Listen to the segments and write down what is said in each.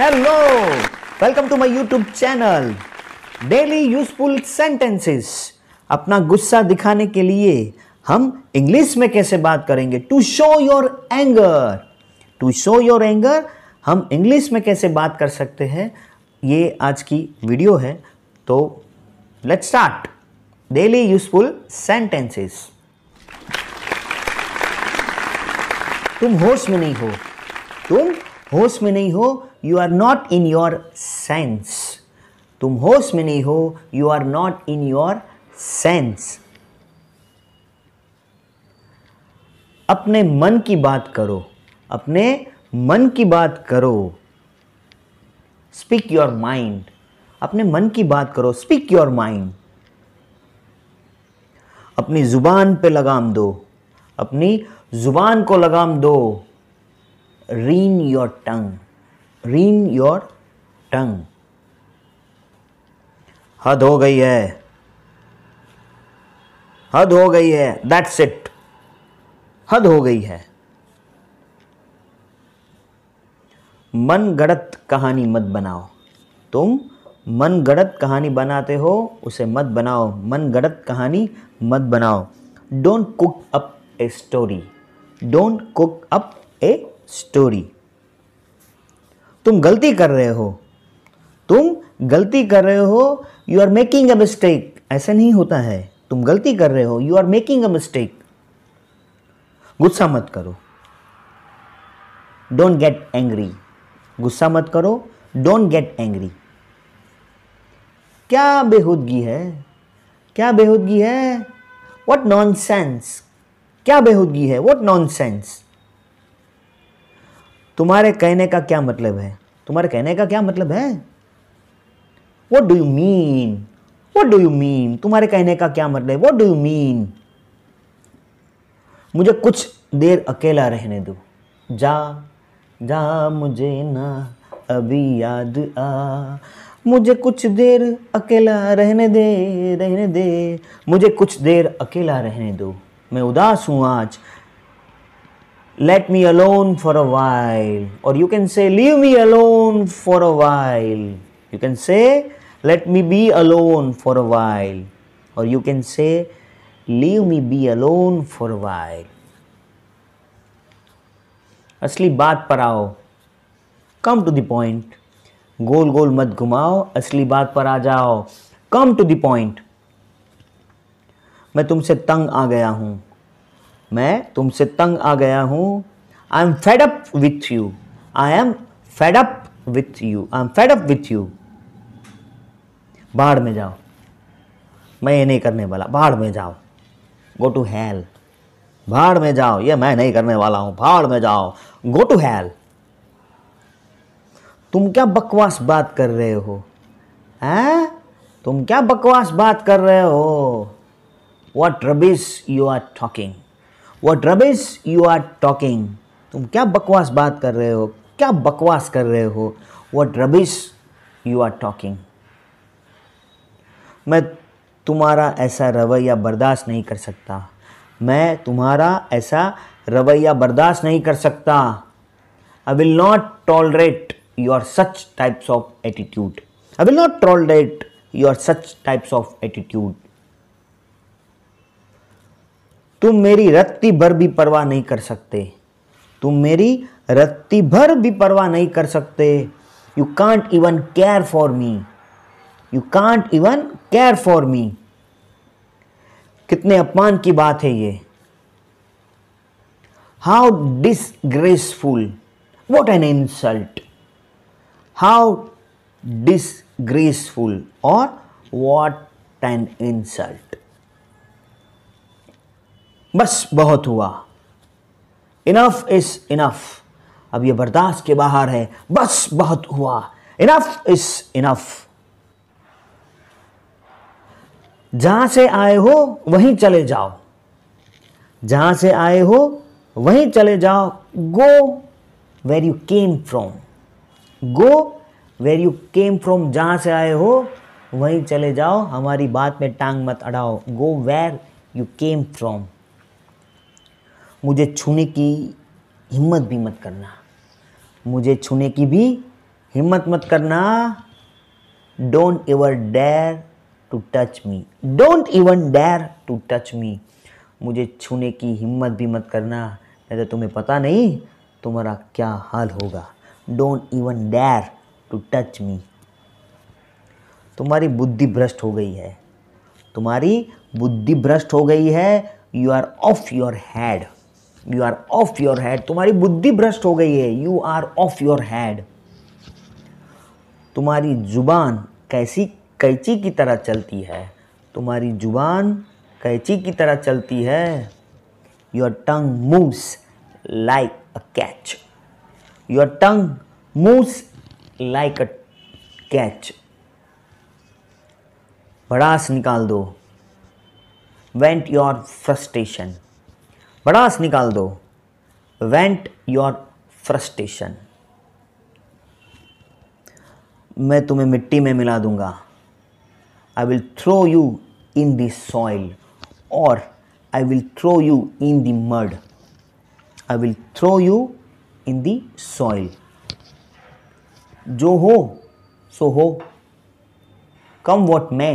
Hello welcome to my YouTube channel daily useful sentences अपना गुस्सा दिखाने के लिए हम इंग्लिश में कैसे बात करेंगे to show your anger to show your anger हम इंग्लिश में कैसे बात कर सकते हैं ये आज की वीडियो है तो let's start daily useful sentences तुम होश में नहीं हो तुम होश में नहीं हो you are not in your sense तुम होश में नहीं हो you are not in your sense अपने मन की बात करो अपने मन की बात करो स्पीक योर माइंड अपने मन की बात करो स्पीक योर माइंड अपनी जुबान पे लगाम दो अपनी जुबान को लगाम दो rein your tongue rein your tongue हद हो गई है हद हो गई है दैट्स इट हद हो गई है मन गणत कहानी मत बनाओ तुम मन गणत कहानी बनाते हो उसे मत बनाओ मन गणत कहानी मत बनाओ don't cook up a story don't cook up a story तुम गलती कर रहे हो तुम गलती कर रहे हो you are making a mistake ऐसा नहीं होता है तुम गलती कर रहे हो you are making a mistake गुस्सा मत करो डोंट गेट एंग्री गुस्सा मत करो डोंट गेट एंग्री क्या बेहूदगी है क्या बेहूदगी है वॉट नॉन सेंस क्या बेहूदगी है वॉट नॉन सेंस तुम्हारे कहने का क्या मतलब है तुम्हारे कहने का क्या मतलब है what do you mean what do you mean तुम्हारे कहने का क्या मतलब है वट डू यू मीन मुझे कुछ देर अकेला रहने दो जा जा मुझे ना अभी याद आ मुझे कुछ देर अकेला रहने दे रहने दे मुझे कुछ देर अकेला रहने दो मैं उदास हूँ आज let me alone for a while और you can say leave me alone for a while you can say let me be alone for a while और you can say leave me be alone for a while असली बात पर आओ come to the point गोल गोल मत घुमाओ असली बात पर आ जाओ कम टू द पॉइंट मैं तुमसे तंग आ गया हूं मैं तुमसे तंग आ गया हूँ I am fed up with you I am fed up with you I am fed up with you बाढ़ में जाओ मैं ये नहीं करने वाला बाढ़ में जाओ गो टू हेल भाड़ में जाओ ये मैं नहीं करने वाला हूं भाड़ में जाओ गो टू हेल तुम क्या बकवास बात कर रहे हो हैं तुम क्या बकवास बात कर रहे हो what rubbish you are talking what rubbish you are talking तुम क्या बकवास बात कर रहे हो क्या बकवास कर रहे हो what rubbish you are talking मैं तुम्हारा ऐसा रवैया बर्दाश्त नहीं कर सकता मैं तुम्हारा ऐसा रवैया बर्दाश्त नहीं कर सकता I will not tolerate your such types of attitude I will not tolerate your such types of attitude तुम मेरी रत्ती भर भी परवाह नहीं कर सकते तुम मेरी रत्ती भर भी परवाह नहीं कर सकते you can't even care for me you can't even care for me कितने अपमान की बात है ये how disgraceful what an insult how disgraceful और वॉट एन इंसल्ट बस बहुत हुआ इनफ इज इनफ अब ये बर्दाश्त के बाहर है बस बहुत हुआ इनफ इज इनफ जहां से आए हो वहीं चले जाओ जहां से आए हो वहीं चले जाओ go where you came from go where you came from जहां से आए हो वहीं चले जाओ हमारी बात में टांग मत अड़ाओ go where you came from मुझे छूने की हिम्मत भी मत करना मुझे छूने की भी हिम्मत मत करना don't ever dare to touch me don't even dare to touch me मुझे छूने की हिम्मत भी मत करना नहीं तो तुम्हें पता नहीं तुम्हारा क्या हाल होगा don't even dare to touch me तुम्हारी बुद्धि भ्रष्ट हो गई है तुम्हारी बुद्धि भ्रष्ट हो गई है you are off your head you are off your head तुम्हारी बुद्धि भ्रष्ट हो गई है you are off your head तुम्हारी जुबान कैसी कैची की तरह चलती है तुम्हारी जुबान कैची की तरह चलती है your tongue moves like a catch your tongue moves like a catch भड़ास निकाल दो वेंट योर फ्रस्ट्रेशन बड़ास निकाल दो वेंट योर फ्रस्टेशन मैं तुम्हें मिट्टी में मिला दूंगा I will throw you in the soil और I will throw you in the mud I will throw you in the soil जो हो सो हो come what may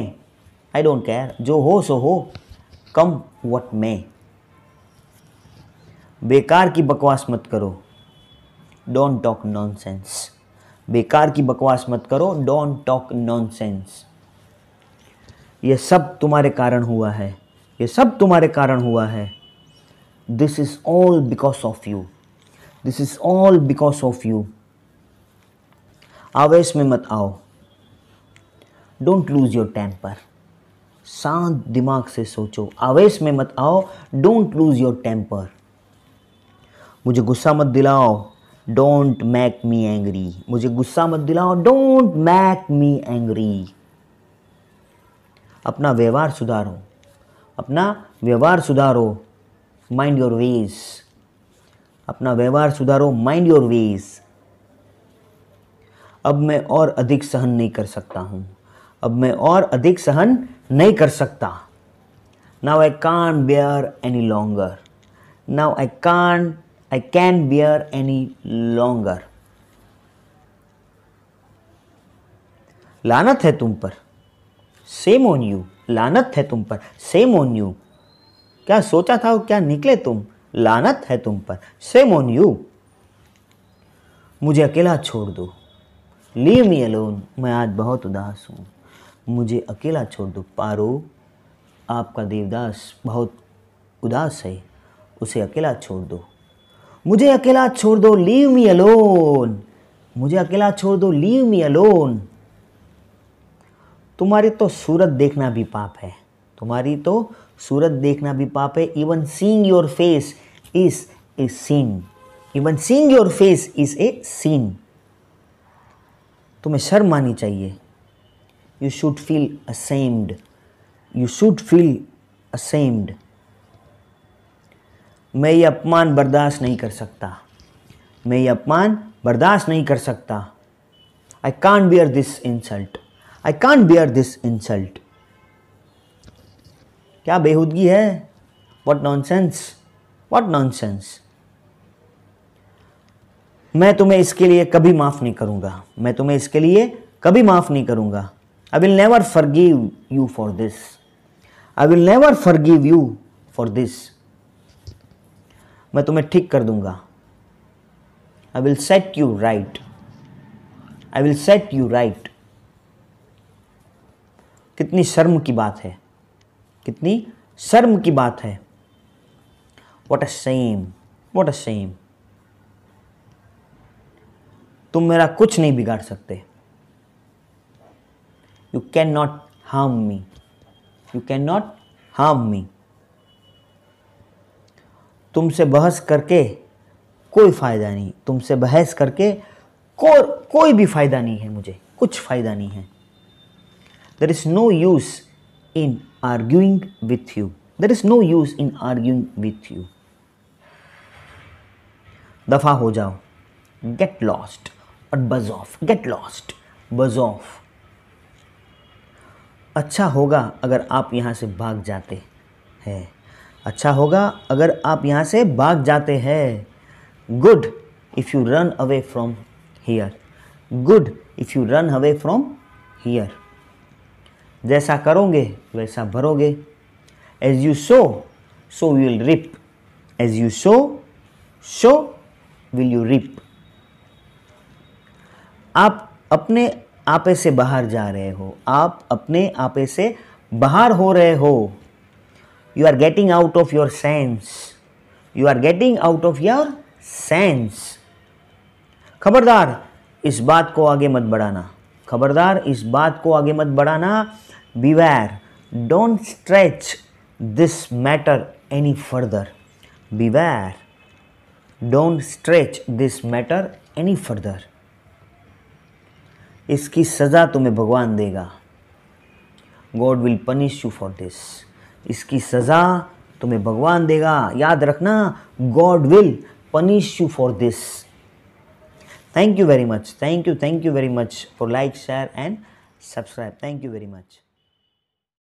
I don't care जो हो सो हो कम वॉट मे बेकार की बकवास मत करो डोंट टॉक नॉन बेकार की बकवास मत करो डोंट टॉक सेंस ये सब तुम्हारे कारण हुआ है ये सब तुम्हारे कारण हुआ है this is all because of you this is all because of you आवेश में मत आओ डोंट लूज़ योर टेम्पर शांत दिमाग से सोचो आवेश में मत आओ डोंट लूज़ योर टेम्पर मुझे गुस्सा मत दिलाओ डोंट मैक मी एंग्री मुझे गुस्सा मत दिलाओ डोंट मैक मी एंग्री अपना व्यवहार सुधारो अपना व्यवहार सुधारो माइंड योर वेज अपना व्यवहार सुधारो माइंड योर वेज अब मैं और अधिक सहन नहीं कर सकता हूँ अब मैं और अधिक सहन नहीं कर सकता now I can't bear any longer now I can't I can't bear any longer. लानत है तुम पर सेम ऑन यू लानत है तुम पर सेम ऑन यू क्या सोचा था क्या निकले तुम लानत है तुम पर सेम ऑन यू मुझे अकेला छोड़ दो लीव मी अलोन मैं आज बहुत उदास हूँ मुझे अकेला छोड़ दो पारो आपका देवदास बहुत उदास है उसे अकेला छोड़ दो मुझे अकेला छोड़ दो लीव मी अलोन मुझे अकेला छोड़ दो लीव मी अलोन तुम्हारी तो सूरत देखना भी पाप है तुम्हारी तो सूरत देखना भी पाप है even seeing your face is a sin even seeing your face is a sin तुम्हें शर्म मानी चाहिए you should feel ashamed you should feel ashamed मैं ये अपमान बर्दाश्त नहीं कर सकता मैं ये अपमान बर्दाश्त नहीं कर सकता I can't bear this insult I can't bear this insult क्या बेहूदगी है what nonsense what nonsense मैं तुम्हें इसके लिए कभी माफ़ नहीं करूंगा मैं तुम्हें इसके लिए कभी माफ़ नहीं करूंगा I will never give you for this I will never give you for this मैं तुम्हें ठीक कर दूंगा I will set you right I will set you right कितनी शर्म की बात है कितनी शर्म की बात है what a shame what a shame तुम मेरा कुछ नहीं बिगाड़ सकते you can not harm me you can not harm me तुमसे बहस करके कोई फ़ायदा नहीं तुमसे बहस करके को, कोई भी फ़ायदा नहीं है मुझे कुछ फ़ायदा नहीं है there is no use in arguing with you there is no use in arguing with you दफा हो जाओ गेट लॉस्ट और buzz off get lost buzz off अच्छा होगा अगर आप यहाँ से भाग जाते हैं अच्छा होगा अगर आप यहाँ से भाग जाते हैं good if you run away from here good if you run away from here जैसा करोगे वैसा भरोगे as you sow so will reap as you sow so will you reap आप अपने आपे से बाहर जा रहे हो आप अपने आपे से बाहर हो रहे हो you are getting out of your sense you are getting out of your sense खबरदार इस बात को आगे मत बढ़ाना खबरदार इस बात को आगे मत बढ़ाना beware don't stretch this matter any further beware don't stretch this matter any further इसकी सजा तुम्हें भगवान देगा God will punish you for this इसकी सज़ा तुम्हें भगवान देगा याद रखना God will punish you for this thank you very much thank you thank you very much for like share and subscribe thank you very much